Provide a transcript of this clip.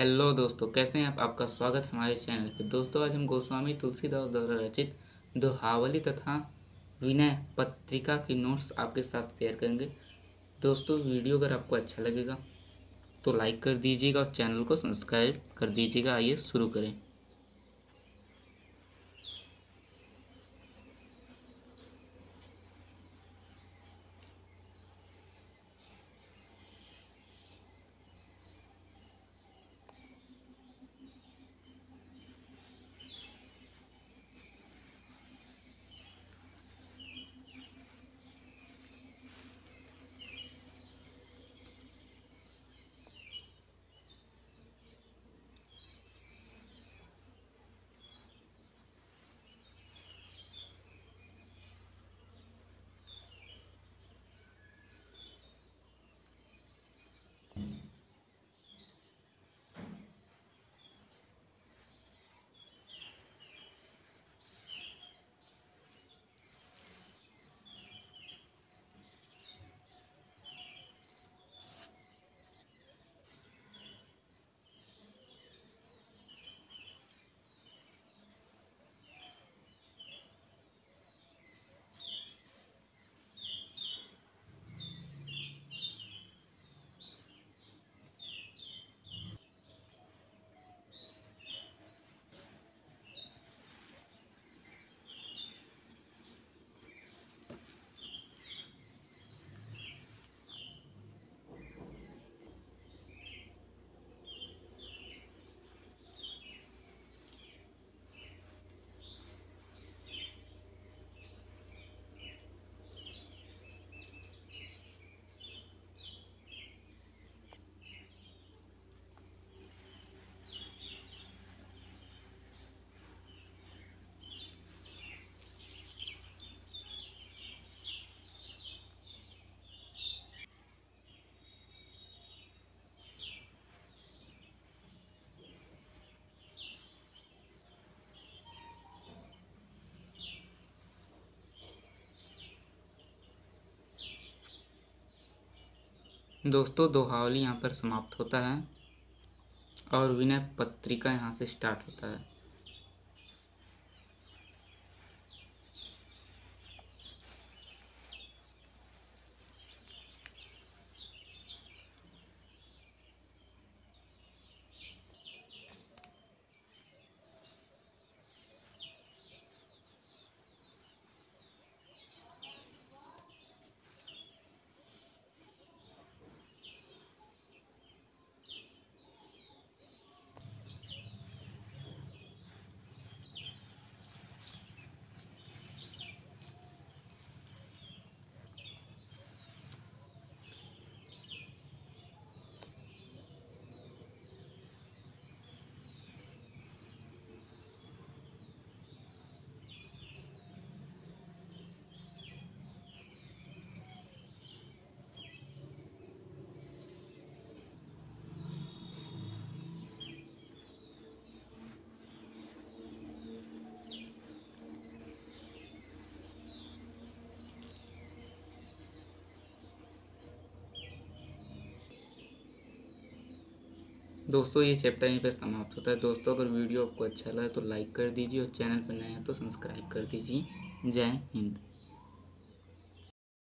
hello दोस्तों कैसे हैं आप आपका स्वागत हमारे चैनल पर दोस्तों आज हम गोस्वामी तुलसीदास द्वारा रचित दोहावली तथा विनय पत्रिका की नोट्स आपके साथ शेयर करेंगे दोस्तों वीडियो अगर आपको अच्छा लगेगा तो लाइक कर दीजिएगा और चैनल को सब्सक्राइब कर दीजिएगा आइए शुरू करें दोस्तों दोहावली यहाँ पर समाप्त होता है और विनय पत्रिका यहाँ से स्टार्ट होता है दोस्तों ये चैप्टर यहीं पे समाप्त होता है दोस्तों अगर वीडियो आपको अच्छा लगा तो लाइक कर दीजिए और चैनल पर नए हैं तो सब्सक्राइब कर दीजिए जय हिंद